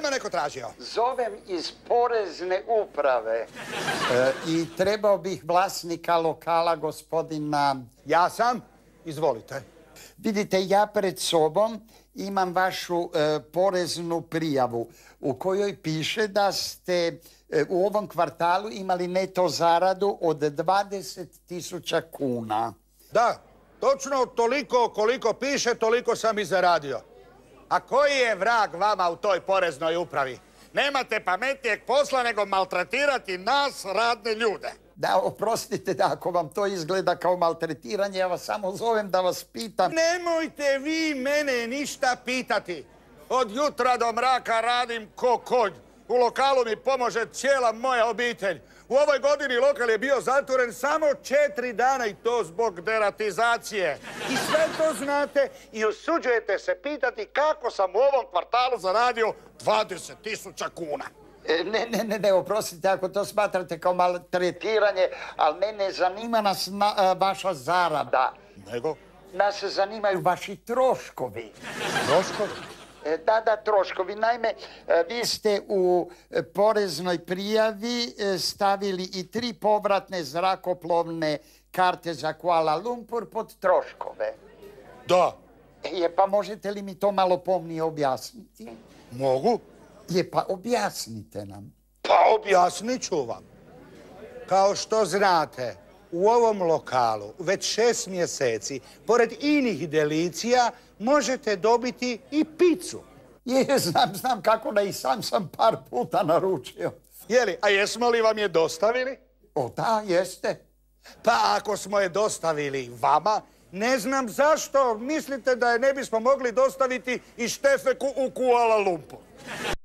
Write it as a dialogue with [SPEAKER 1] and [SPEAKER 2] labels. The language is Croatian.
[SPEAKER 1] me neko tražio? Zovem iz porezne uprave. E, I trebao bih vlasnika lokala, gospodina... Ja sam? Izvolite. Vidite, ja pred sobom imam vašu e, poreznu prijavu u kojoj piše da ste e, u ovom kvartalu imali neto zaradu od 20.000
[SPEAKER 2] kuna. Da, točno toliko koliko piše, toliko sam i zaradio. A koji je vrag vama u toj poreznoj upravi? Nemate pametnijeg posla nego maltretirati nas, radne ljude. Da, oprostite da ako vam to izgleda kao maltretiranje, ja vas samo zovem da vas pitam. Nemojte vi mene ništa pitati. Od jutra do mraka radim ko konj. U lokalu mi pomože cijela moja obitelj. U ovoj godini lokal je bio zatvoren samo četiri dana i to zbog deratizacije. I sve to znate i osuđujete se pitati kako sam u ovom kvartalu zaradio 20.000 kuna. E, ne,
[SPEAKER 1] ne, ne, ne, oprostite ako to smatrate kao maltretiranje, ali mene zanima nas e, vaša zarada. Nego? Nas zanimaju vaši troškovi. Troškovi? E, da, da, troškovi. Naime, e, vi ste u e, poreznoj prijavi stavili i tri povratne zrakoplovne karte za Kuala Lumpur pod troškove. Da. Je, pa možete li mi to malo pomnije objasniti? Mogu. Je, pa objasnite nam.
[SPEAKER 2] Pa objasnit ću vam. Kao što znate, u ovom lokalu već šest mjeseci, pored inih delicija, možete dobiti i picu. Je, znam, znam kako da i sam sam par puta naručio. Jeli, a jesmo li vam je dostavili? O da, jeste. Pa ako smo je dostavili vama, ne znam zašto mislite da je ne bismo mogli dostaviti i Štefeku u Kuala Lumpur.